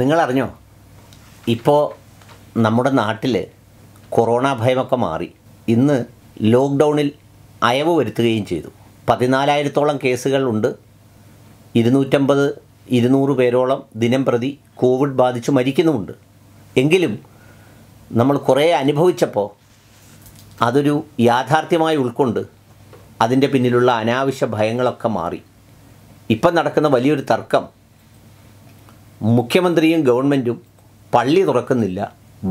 നിങ്ങളറിഞ്ഞോ ഇപ്പോൾ നമ്മുടെ നാട്ടിൽ കൊറോണ ഭയമൊക്കെ മാറി ഇന്ന് ലോക്ക്ഡൗണിൽ അയവ് വരുത്തുകയും ചെയ്തു പതിനാലായിരത്തോളം കേസുകളുണ്ട് ഇരുന്നൂറ്റമ്പത് ഇരുന്നൂറ് പേരോളം ദിനം പ്രതി കോവിഡ് ബാധിച്ച് മരിക്കുന്നുമുണ്ട് എങ്കിലും നമ്മൾ കുറേ അനുഭവിച്ചപ്പോൾ അതൊരു യാഥാർത്ഥ്യമായി ഉൾക്കൊണ്ട് അതിൻ്റെ പിന്നിലുള്ള അനാവശ്യ ഭയങ്ങളൊക്കെ മാറി ഇപ്പം നടക്കുന്ന വലിയൊരു തർക്കം മുഖ്യമന്ത്രിയും ഗവൺമെൻറ്റും പള്ളി തുറക്കുന്നില്ല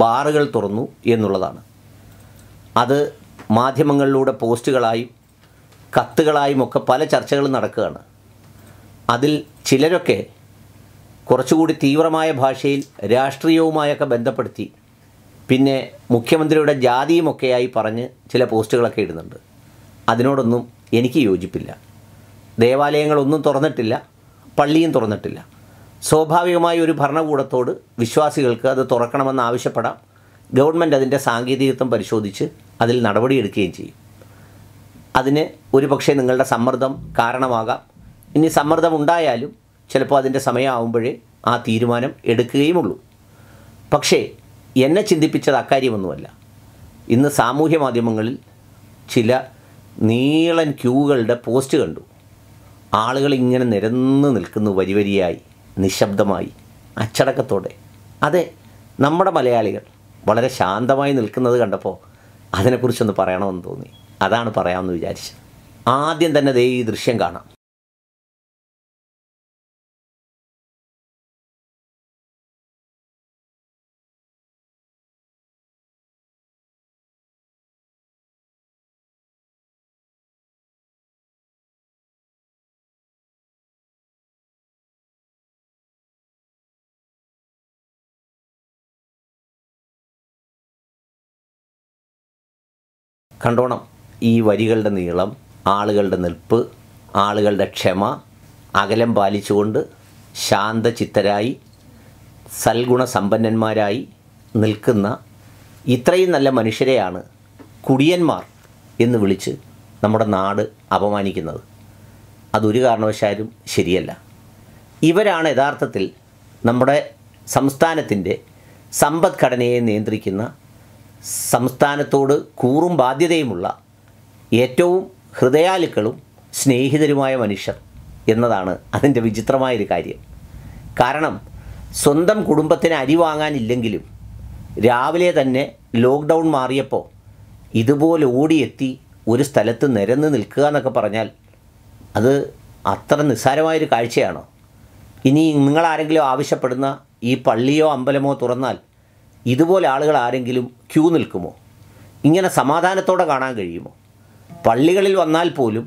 ബാറുകൾ തുറന്നു എന്നുള്ളതാണ് അത് മാധ്യമങ്ങളിലൂടെ പോസ്റ്റുകളായും കത്തുകളായും ഒക്കെ പല ചർച്ചകളും നടക്കുകയാണ് അതിൽ ചിലരൊക്കെ കുറച്ചുകൂടി തീവ്രമായ ഭാഷയിൽ രാഷ്ട്രീയവുമായൊക്കെ ബന്ധപ്പെടുത്തി പിന്നെ മുഖ്യമന്ത്രിയുടെ ജാതിയുമൊക്കെയായി പറഞ്ഞ് ചില പോസ്റ്റുകളൊക്കെ ഇടുന്നുണ്ട് അതിനോടൊന്നും എനിക്ക് യോജിപ്പില്ല ദേവാലയങ്ങളൊന്നും തുറന്നിട്ടില്ല പള്ളിയും തുറന്നിട്ടില്ല സ്വാഭാവികമായി ഒരു ഭരണകൂടത്തോട് വിശ്വാസികൾക്ക് അത് തുറക്കണമെന്ന് ആവശ്യപ്പെടാം ഗവൺമെൻറ് അതിൻ്റെ സാങ്കേതികത്വം പരിശോധിച്ച് അതിൽ നടപടിയെടുക്കുകയും ചെയ്യും അതിന് പക്ഷേ നിങ്ങളുടെ സമ്മർദ്ദം കാരണമാകാം ഇനി സമ്മർദ്ദം ഉണ്ടായാലും ചിലപ്പോൾ അതിൻ്റെ സമയമാകുമ്പോഴേ ആ തീരുമാനം എടുക്കുകയുമുള്ളൂ പക്ഷേ എന്നെ ചിന്തിപ്പിച്ചത് അക്കാര്യമൊന്നുമല്ല ഇന്ന് സാമൂഹ്യ മാധ്യമങ്ങളിൽ ചില നീളൻ ക്യൂകളുടെ പോസ്റ്റ് കണ്ടു ആളുകൾ ഇങ്ങനെ നിരന്ന് നിൽക്കുന്നു വരി വരിയായി നിശബ്ദമായി അച്ചടക്കത്തോടെ അതെ നമ്മുടെ മലയാളികൾ വളരെ ശാന്തമായി നിൽക്കുന്നത് കണ്ടപ്പോൾ അതിനെക്കുറിച്ചൊന്ന് പറയണമെന്ന് തോന്നി അതാണ് പറയാമെന്ന് വിചാരിച്ചത് ആദ്യം തന്നെ ദേ ഈ ദൃശ്യം കാണാം കണ്ടോണം ഈ വരികളുടെ നീളം ആളുകളുടെ നിൽപ്പ് ആളുകളുടെ ക്ഷമ അകലം പാലിച്ചുകൊണ്ട് ശാന്തചിത്തരായി സൽഗുണസമ്പന്നന്മാരായി നിൽക്കുന്ന ഇത്രയും നല്ല മനുഷ്യരെയാണ് കുടിയന്മാർ എന്ന് വിളിച്ച് നമ്മുടെ നാട് അപമാനിക്കുന്നത് അതൊരു കാരണവശാലും ശരിയല്ല ഇവരാണ് യഥാർത്ഥത്തിൽ നമ്മുടെ സംസ്ഥാനത്തിൻ്റെ സമ്പദ്ഘടനയെ നിയന്ത്രിക്കുന്ന സംസ്ഥാനത്തോട് കൂറും ബാധ്യതയുമുള്ള ഏറ്റവും ഹൃദയാലുക്കളും സ്നേഹിതരുമായ മനുഷ്യർ എന്നതാണ് അതിൻ്റെ വിചിത്രമായൊരു കാര്യം കാരണം സ്വന്തം കുടുംബത്തിന് അരി വാങ്ങാനില്ലെങ്കിലും രാവിലെ തന്നെ ലോക്ക്ഡൗൺ മാറിയപ്പോൾ ഇതുപോലെ ഓടിയെത്തി ഒരു സ്ഥലത്ത് നിരന്ന് നിൽക്കുക എന്നൊക്കെ പറഞ്ഞാൽ അത് അത്ര നിസ്സാരമായൊരു കാഴ്ചയാണോ ഇനി നിങ്ങളാരെങ്കിലും ആവശ്യപ്പെടുന്ന ഈ പള്ളിയോ അമ്പലമോ തുറന്നാൽ ഇതുപോലെ ആളുകൾ ആരെങ്കിലും ക്യൂ നിൽക്കുമോ ഇങ്ങനെ സമാധാനത്തോടെ കാണാൻ കഴിയുമോ പള്ളികളിൽ വന്നാൽ പോലും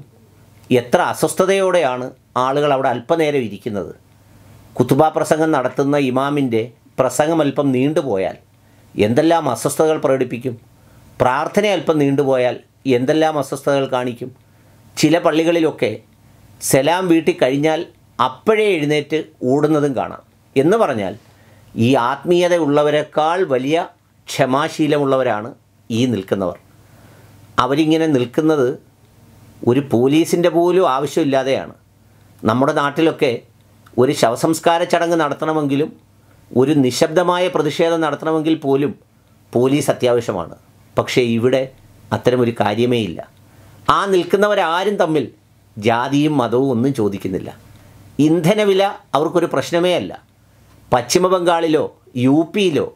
എത്ര അസ്വസ്ഥതയോടെയാണ് ആളുകൾ അവിടെ അല്പനേരം ഇരിക്കുന്നത് കുത്തുബ പ്രസംഗം നടത്തുന്ന ഇമാമിൻ്റെ പ്രസംഗം അല്പം നീണ്ടുപോയാൽ എന്തെല്ലാം അസ്വസ്ഥതകൾ പ്രകടിപ്പിക്കും പ്രാർത്ഥന അല്പം നീണ്ടുപോയാൽ എന്തെല്ലാം അസ്വസ്ഥതകൾ കാണിക്കും ചില പള്ളികളിലൊക്കെ സലാം വീട്ടിൽ കഴിഞ്ഞാൽ അപ്പോഴേ എഴുന്നേറ്റ് ഓടുന്നതും കാണാം എന്ന് പറഞ്ഞാൽ ഈ ആത്മീയത ഉള്ളവരെക്കാൾ വലിയ ക്ഷമാശീലമുള്ളവരാണ് ഈ നിൽക്കുന്നവർ അവരിങ്ങനെ നിൽക്കുന്നത് ഒരു പോലീസിൻ്റെ പോലും ആവശ്യമില്ലാതെയാണ് നമ്മുടെ നാട്ടിലൊക്കെ ഒരു ശവസംസ്കാര ചടങ്ങ് നടത്തണമെങ്കിലും ഒരു നിശബ്ദമായ പ്രതിഷേധം നടത്തണമെങ്കിൽ പോലും പോലീസ് അത്യാവശ്യമാണ് പക്ഷേ ഇവിടെ അത്തരമൊരു കാര്യമേ ഇല്ല ആ നിൽക്കുന്നവരാരും തമ്മിൽ ജാതിയും മതവും ഒന്നും ചോദിക്കുന്നില്ല ഇന്ധനവില അവർക്കൊരു പ്രശ്നമേ അല്ല പശ്ചിമ ബംഗാളിലോ യു പിയിലോ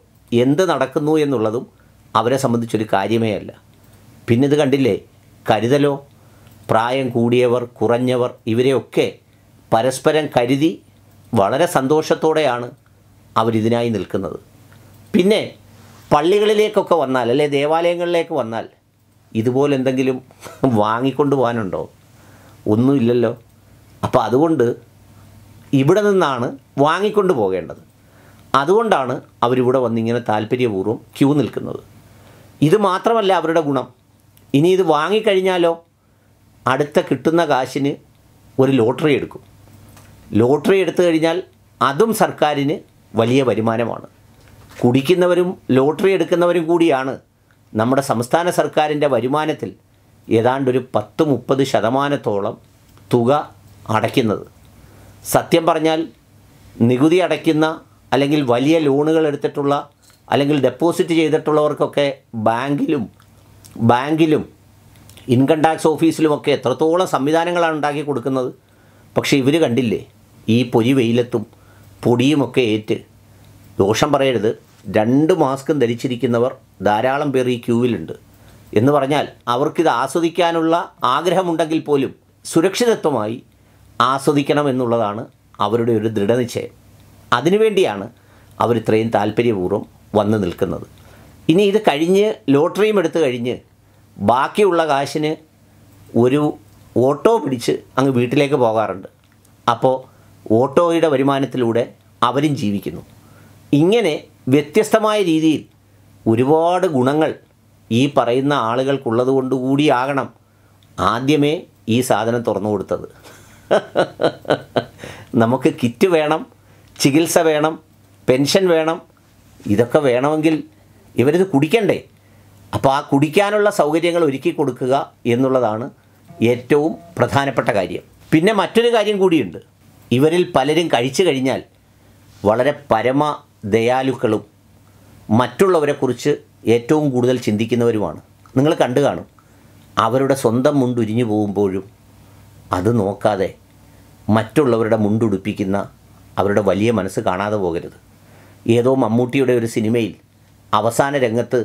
എന്ത് നടക്കുന്നു എന്നുള്ളതും അവരെ സംബന്ധിച്ചൊരു കാര്യമേ അല്ല പിന്നെ ഇത് കണ്ടില്ലേ കരുതലോ പ്രായം കൂടിയവർ കുറഞ്ഞവർ ഇവരെയൊക്കെ പരസ്പരം കരുതി വളരെ സന്തോഷത്തോടെയാണ് അവരിതിനായി നിൽക്കുന്നത് പിന്നെ പള്ളികളിലേക്കൊക്കെ വന്നാൽ അല്ലെ ദേവാലയങ്ങളിലേക്ക് വന്നാൽ ഇതുപോലെ എന്തെങ്കിലും വാങ്ങിക്കൊണ്ടു പോകാനുണ്ടോ ഒന്നുമില്ലല്ലോ അപ്പോൾ അതുകൊണ്ട് ഇവിടെ നിന്നാണ് വാങ്ങിക്കൊണ്ട് പോകേണ്ടത് അതുകൊണ്ടാണ് അവരിവിടെ വന്നിങ്ങനെ താല്പര്യപൂർവ്വം ക്യൂ നിൽക്കുന്നത് ഇത് മാത്രമല്ല അവരുടെ ഗുണം ഇനി ഇത് വാങ്ങിക്കഴിഞ്ഞാലോ അടുത്ത കിട്ടുന്ന കാശിന് ഒരു ലോട്ടറി എടുക്കും ലോട്ടറി എടുത്തു കഴിഞ്ഞാൽ അതും സർക്കാരിന് വലിയ വരുമാനമാണ് കുടിക്കുന്നവരും ലോട്ടറി എടുക്കുന്നവരും കൂടിയാണ് നമ്മുടെ സംസ്ഥാന സർക്കാരിൻ്റെ വരുമാനത്തിൽ ഏതാണ്ടൊരു പത്ത് മുപ്പത് ശതമാനത്തോളം തുക അടയ്ക്കുന്നത് സത്യം പറഞ്ഞാൽ നികുതി അടയ്ക്കുന്ന അല്ലെങ്കിൽ വലിയ ലോണുകൾ എടുത്തിട്ടുള്ള അല്ലെങ്കിൽ ഡെപ്പോസിറ്റ് ചെയ്തിട്ടുള്ളവർക്കൊക്കെ ബാങ്കിലും ബാങ്കിലും ഇൻകം ടാക്സ് ഓഫീസിലുമൊക്കെ എത്രത്തോളം സംവിധാനങ്ങളാണ് ഉണ്ടാക്കി കൊടുക്കുന്നത് പക്ഷേ ഇവർ കണ്ടില്ലേ ഈ പൊരി വെയിലത്തും പൊടിയുമൊക്കെ ഏറ്റ് ദോഷം പറയരുത് രണ്ട് മാസ്കും ധരിച്ചിരിക്കുന്നവർ ധാരാളം പേർ ഈ ക്യൂവിലുണ്ട് എന്ന് പറഞ്ഞാൽ അവർക്കിത് ആസ്വദിക്കാനുള്ള ആഗ്രഹമുണ്ടെങ്കിൽ പോലും സുരക്ഷിതത്വമായി ആസ്വദിക്കണം എന്നുള്ളതാണ് അവരുടെ ഒരു ദൃഢനിശ്ചയം അതിനുവേണ്ടിയാണ് അവർ ഇത്രയും താല്പര്യപൂർവ്വം വന്നു നിൽക്കുന്നത് ഇനി ഇത് കഴിഞ്ഞ് ലോട്ടറിയും എടുത്തു കഴിഞ്ഞ് ബാക്കിയുള്ള കാശിന് ഒരു ഓട്ടോ പിടിച്ച് അങ്ങ് വീട്ടിലേക്ക് പോകാറുണ്ട് അപ്പോൾ ഓട്ടോയുടെ വരുമാനത്തിലൂടെ അവരും ജീവിക്കുന്നു ഇങ്ങനെ വ്യത്യസ്തമായ രീതിയിൽ ഒരുപാട് ഗുണങ്ങൾ ഈ പറയുന്ന ആളുകൾക്കുള്ളത് കൊണ്ടുകൂടിയാകണം കൂടിയാകണം ആദ്യമേ ഈ സാധനം തുറന്നു കൊടുത്തത് നമുക്ക് കിറ്റ് വേണം ചികിത്സ വേണം പെൻഷൻ വേണം ഇതൊക്കെ വേണമെങ്കിൽ ഇവരിത് കുടിക്കണ്ടേ അപ്പോൾ ആ കുടിക്കാനുള്ള സൗകര്യങ്ങൾ ഒരുക്കി കൊടുക്കുക എന്നുള്ളതാണ് ഏറ്റവും പ്രധാനപ്പെട്ട കാര്യം പിന്നെ മറ്റൊരു കാര്യം കൂടിയുണ്ട് ഇവരിൽ പലരും കഴിച്ചു കഴിഞ്ഞാൽ വളരെ പരമ ദയാലുക്കളും മറ്റുള്ളവരെക്കുറിച്ച് ഏറ്റവും കൂടുതൽ ചിന്തിക്കുന്നവരുമാണ് നിങ്ങൾ കണ്ടു കാണും അവരുടെ സ്വന്തം മുണ്ടുരിഞ്ഞു പോകുമ്പോഴും അത് നോക്കാതെ മറ്റുള്ളവരുടെ മുണ്ടുടുപ്പിക്കുന്ന അവരുടെ വലിയ മനസ്സ് കാണാതെ പോകരുത് ഏതോ മമ്മൂട്ടിയുടെ ഒരു സിനിമയിൽ അവസാന രംഗത്ത്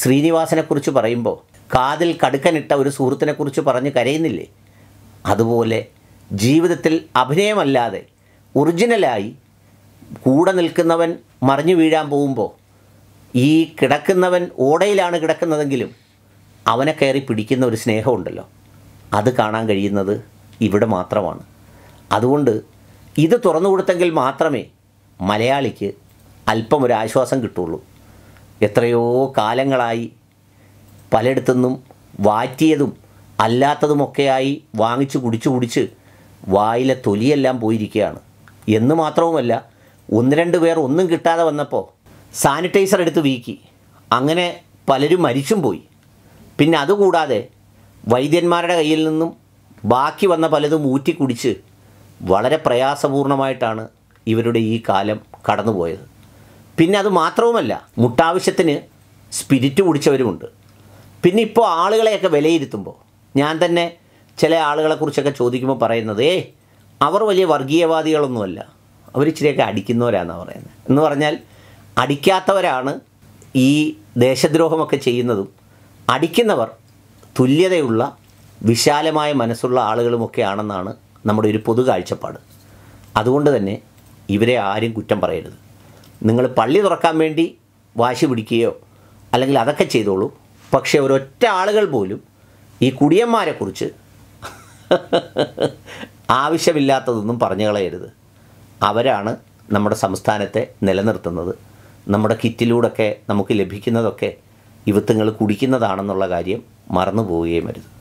ശ്രീനിവാസനെക്കുറിച്ച് പറയുമ്പോൾ കാതിൽ കടുക്കനിട്ട ഒരു സുഹൃത്തിനെക്കുറിച്ച് പറഞ്ഞ് കരയുന്നില്ലേ അതുപോലെ ജീവിതത്തിൽ അഭിനയമല്ലാതെ ഒറിജിനലായി കൂടെ നിൽക്കുന്നവൻ മറിഞ്ഞു വീഴാൻ പോകുമ്പോൾ ഈ കിടക്കുന്നവൻ ഓടയിലാണ് കിടക്കുന്നതെങ്കിലും അവനെ കയറി പിടിക്കുന്ന ഒരു സ്നേഹമുണ്ടല്ലോ അത് കാണാൻ കഴിയുന്നത് ഇവിടെ മാത്രമാണ് അതുകൊണ്ട് ഇത് തുറന്നു കൊടുത്തെങ്കിൽ മാത്രമേ മലയാളിക്ക് അല്പം ഒരു ആശ്വാസം കിട്ടുള്ളൂ എത്രയോ കാലങ്ങളായി പലയിടത്തുനിന്നും വാറ്റിയതും അല്ലാത്തതുമൊക്കെയായി വാങ്ങിച്ച് കുടിച്ച് കുടിച്ച് വായിലെ തൊലിയെല്ലാം പോയിരിക്കുകയാണ് എന്ന് മാത്രവുമല്ല ഒന്ന് രണ്ട് പേർ ഒന്നും കിട്ടാതെ വന്നപ്പോൾ സാനിറ്റൈസർ എടുത്ത് വീക്കി അങ്ങനെ പലരും മരിച്ചും പോയി പിന്നെ അതുകൂടാതെ വൈദ്യന്മാരുടെ കയ്യിൽ നിന്നും ബാക്കി വന്ന പലതും ഊറ്റിക്കുടിച്ച് വളരെ പ്രയാസപൂർണമായിട്ടാണ് ഇവരുടെ ഈ കാലം കടന്നുപോയത് പിന്നെ അത് മാത്രവുമല്ല മുട്ടാവശ്യത്തിന് സ്പിരിറ്റ് കുടിച്ചവരുമുണ്ട് പിന്നെ ഇപ്പോൾ ആളുകളെയൊക്കെ വിലയിരുത്തുമ്പോൾ ഞാൻ തന്നെ ചില ആളുകളെക്കുറിച്ചൊക്കെ ചോദിക്കുമ്പോൾ പറയുന്നത് ഏ അവർ വലിയ വർഗീയവാദികളൊന്നുമല്ല അവർ ഇച്ചിരിയൊക്കെ അടിക്കുന്നവരാണ് പറയുന്നത് എന്ന് പറഞ്ഞാൽ അടിക്കാത്തവരാണ് ഈ ദേശദ്രോഹമൊക്കെ ചെയ്യുന്നതും അടിക്കുന്നവർ തുല്യതയുള്ള വിശാലമായ മനസ്സുള്ള ആളുകളുമൊക്കെ ആണെന്നാണ് നമ്മുടെ ഒരു പൊതു കാഴ്ചപ്പാട് അതുകൊണ്ട് തന്നെ ഇവരെ ആരും കുറ്റം പറയരുത് നിങ്ങൾ പള്ളി തുറക്കാൻ വേണ്ടി വാശി പിടിക്കുകയോ അല്ലെങ്കിൽ അതൊക്കെ ചെയ്തോളൂ പക്ഷേ ഒരൊറ്റ ആളുകൾ പോലും ഈ കുടിയന്മാരെക്കുറിച്ച് ആവശ്യമില്ലാത്തതൊന്നും പറഞ്ഞു കളയരുത് അവരാണ് നമ്മുടെ സംസ്ഥാനത്തെ നിലനിർത്തുന്നത് നമ്മുടെ കിറ്റിലൂടെയൊക്കെ നമുക്ക് ലഭിക്കുന്നതൊക്കെ ഇവത്തുങ്ങൾ കുടിക്കുന്നതാണെന്നുള്ള കാര്യം മറന്നു പോവുകയും വരുത്